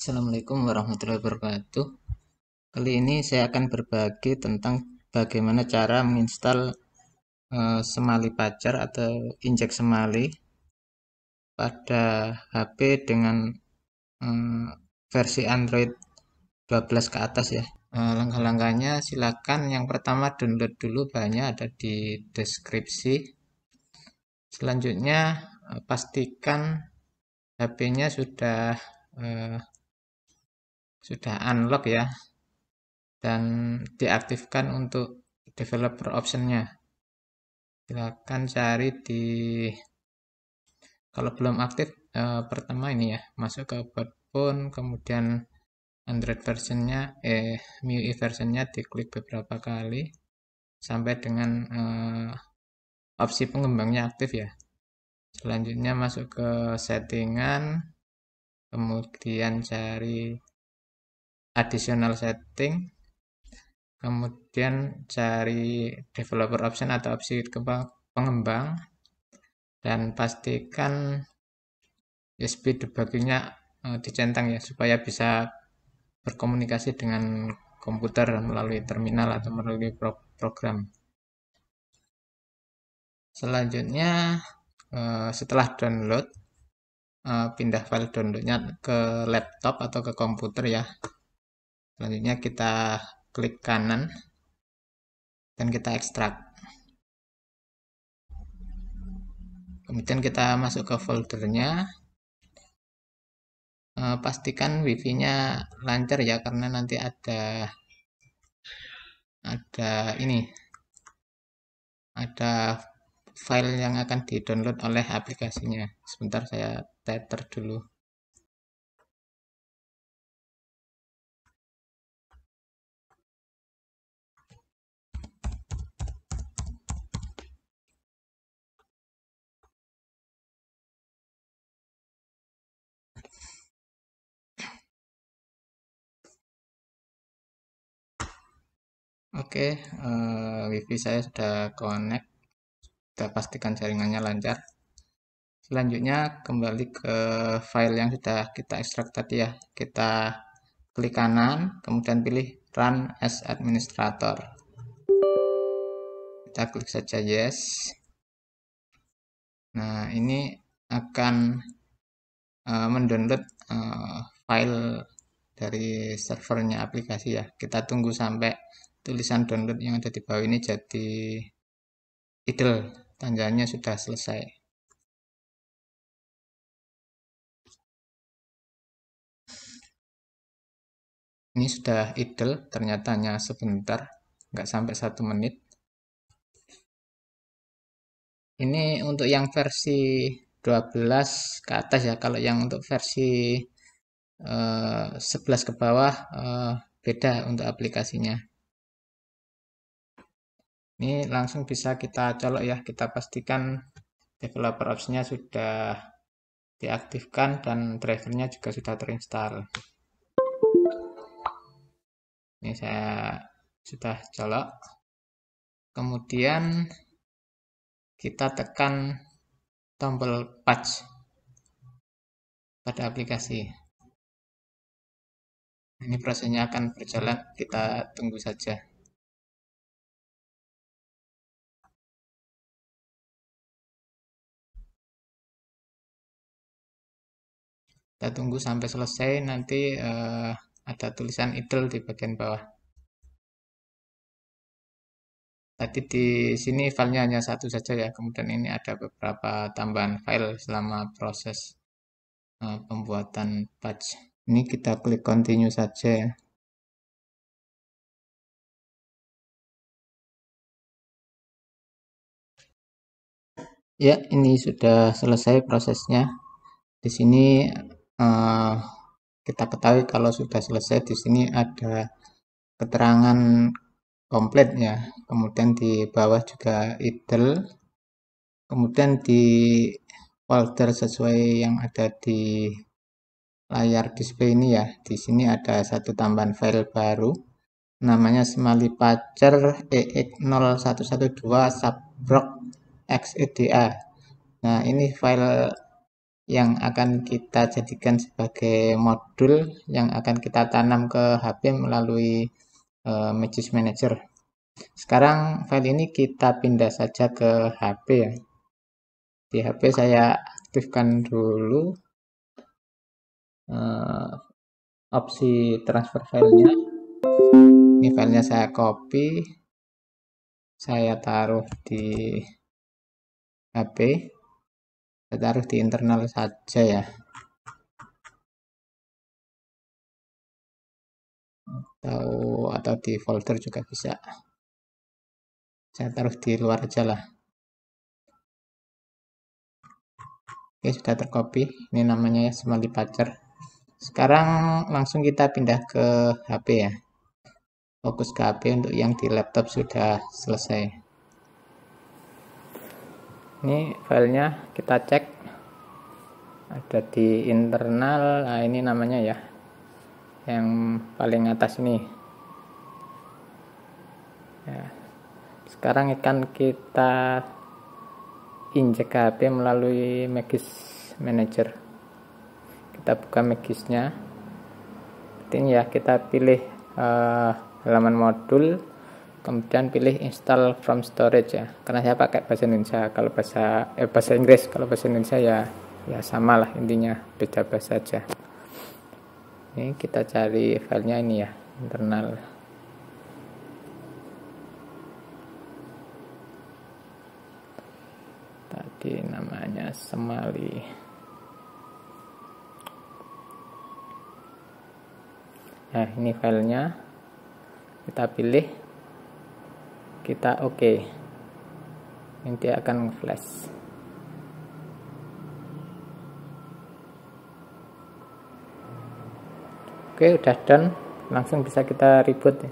Assalamualaikum warahmatullahi wabarakatuh. Kali ini saya akan berbagi tentang bagaimana cara menginstal uh, semali pacar atau injek semali pada HP dengan eh, versi Android 12 ke atas ya. Eh, langkah-langkahnya silakan yang pertama download dulu bahannya ada di deskripsi. Selanjutnya pastikan HP-nya sudah sudah unlock ya dan diaktifkan untuk developer optionnya silahkan cari di kalau belum aktif eh, pertama ini ya masuk ke phone kemudian Android versionnya eh MIUI versionnya diklik beberapa kali sampai dengan eh, opsi pengembangnya aktif ya selanjutnya masuk ke settingan kemudian cari additional setting kemudian cari developer option atau opsi pengembang dan pastikan USB ya debuggingnya eh, dicentang ya supaya bisa berkomunikasi dengan komputer melalui terminal atau melalui program selanjutnya eh, setelah download eh, pindah file downloadnya ke laptop atau ke komputer ya selanjutnya kita klik kanan dan kita ekstrak kemudian kita masuk ke foldernya eh, pastikan wifi nya lancar ya karena nanti ada ada ini ada file yang akan di download oleh aplikasinya sebentar saya tether dulu Oke, uh, eh, wifi saya sudah connect. Kita pastikan jaringannya lancar. Selanjutnya kembali ke file yang sudah kita ekstrak tadi ya. Kita klik kanan, kemudian pilih Run as Administrator. Kita klik saja Yes. Nah, ini akan uh, mendownload uh, file dari servernya aplikasi ya. Kita tunggu sampai tulisan download yang ada di bawah ini jadi idle tanjanya sudah selesai ini sudah idle ternyata hanya sebentar nggak sampai satu menit ini untuk yang versi 12 ke atas ya kalau yang untuk versi uh, eh, 11 ke bawah uh, beda untuk aplikasinya ini langsung bisa kita colok ya kita pastikan developer opsnya sudah diaktifkan dan drivernya juga sudah terinstall ini saya sudah colok kemudian kita tekan tombol patch pada aplikasi ini prosesnya akan berjalan kita tunggu saja kita tunggu sampai selesai nanti uh, ada tulisan idle di bagian bawah tadi di sini filenya hanya satu saja ya kemudian ini ada beberapa tambahan file selama proses uh, pembuatan patch ini kita klik continue saja ya Ya, ini sudah selesai prosesnya. Di sini Eh, kita ketahui kalau sudah selesai di sini ada keterangan komplit ya kemudian di bawah juga idle kemudian di folder sesuai yang ada di layar display ini ya di sini ada satu tambahan file baru namanya Smally Pacer EX0112 Subblock XEDA. Nah, ini file yang akan kita jadikan sebagai modul yang akan kita tanam ke HP melalui e, eh, Magic Manager. Sekarang file ini kita pindah saja ke HP ya. Di HP saya aktifkan dulu e, opsi transfer filenya. Ini filenya saya copy, saya taruh di HP kita taruh di internal saja ya atau atau di folder juga bisa saya taruh di luar aja lah oke sudah tercopy ini namanya ya smally sekarang langsung kita pindah ke HP ya fokus ke HP untuk yang di laptop sudah selesai ini filenya kita cek ada di internal nah ini namanya ya yang paling atas ini ya. sekarang ikan kita injek HP melalui Magis Manager kita buka Magisnya ini ya kita pilih uh, halaman modul kemudian pilih install from storage ya karena saya pakai bahasa Indonesia kalau bahasa eh, bahasa Inggris kalau bahasa Indonesia ya ya sama lah intinya beda bahasa aja ini kita cari filenya ini ya internal tadi namanya semali nah ini filenya kita pilih kita oke okay. nanti akan flash oke okay, udah done langsung bisa kita reboot ya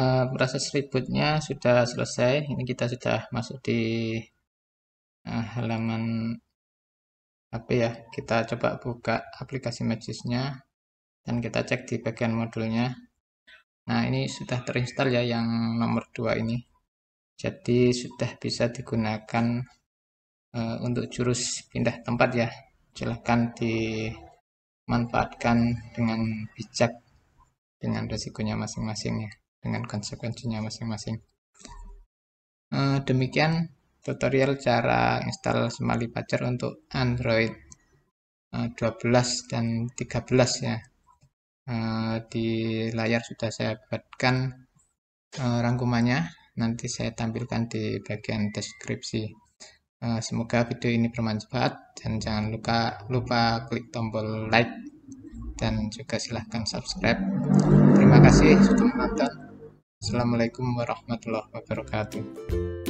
uh, proses ributnya sudah selesai ini kita sudah masuk di uh, halaman HP ya kita coba buka aplikasi Magisnya dan kita cek di bagian modulnya nah ini sudah terinstall ya yang nomor 2 ini jadi sudah bisa digunakan e, untuk jurus pindah tempat ya silahkan dimanfaatkan dengan bijak dengan resikonya masing-masing ya dengan konsekuensinya masing-masing E, demikian tutorial cara install Smiley Patcher untuk Android 12 eh, dan 13 ya Eh, di layar sudah saya buatkan eh, rangkumannya nanti saya tampilkan di bagian deskripsi eh, semoga video ini bermanfaat dan jangan lupa lupa klik tombol like dan juga silahkan subscribe terima kasih sudah menonton Assalamualaikum warahmatullahi wabarakatuh